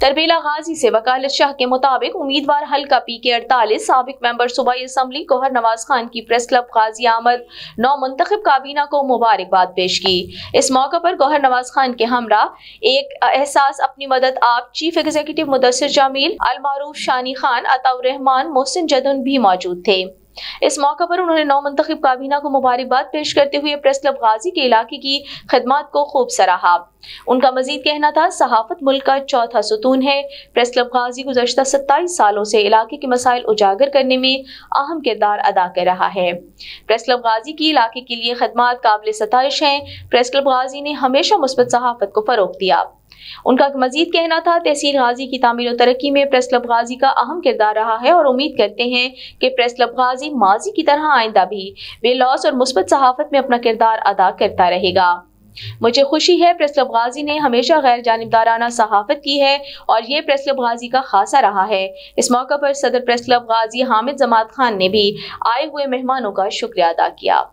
तरबेला गाजी से वकालत शाह के मुताबिक उम्मीदवार हल्का पी के अड़तालीस सबक मेंबर सूबाई असम्बली गोहर नवाज खान की प्रेस क्लब गाजी आमद नौ मुंतब काबीना को मुबारकबाद पेश की इस मौके पर गोहर नवाज खान के हमरा एक एहसास अपनी मदद आप चीफ एग्जीक्यूटिव मुदसर जमील अलमारूफ शानी खान अताउर रहमान मोहसिन जदन भी मौजूद थे इस मौके पर उन्होंने नौ मंतखब काबीना को मुबारकबाद पेश करते हुए प्रेस क्लब गाजी के इलाके की खदमात को खूब सराहा उनका मजीद कहना था सहाफत मुल्क का चौथा सतून है प्रेस क्लब गाजी गुजशत सत्ताईस सालों से इलाके के मसाइल उजागर करने में अहम किरदार अदा कर रहा है प्रेस क्लब गाजी की इलाके के लिए खदमात काबिल सतश हैं प्रेस क्लब गाजी ने हमेशा मुस्बत सहाफत को फ़रोग दिया उनका मजीद कहना था तहसील गाजी की तमीर तरक्की में प्रेस क्लब गाजी का अहम किरदार रहा है और उम्मीद करते हैं कि प्रेस क्लब गाजी माजी की तरह आइंदा भी बेलॉस और मुस्बत सहाफत में अपना किरदार अदा करता रहेगा मुझे खुशी है प्रेस क्लब गाजी ने हमेशा गैर जानबदाराना सहाफत की है और ये प्रेस क्लब गाजी का खासा रहा है इस मौका पर सदर प्रेस क्लब गाजी हामिद जमात खान ने भी आए हुए मेहमानों का शुक्रिया अदा किया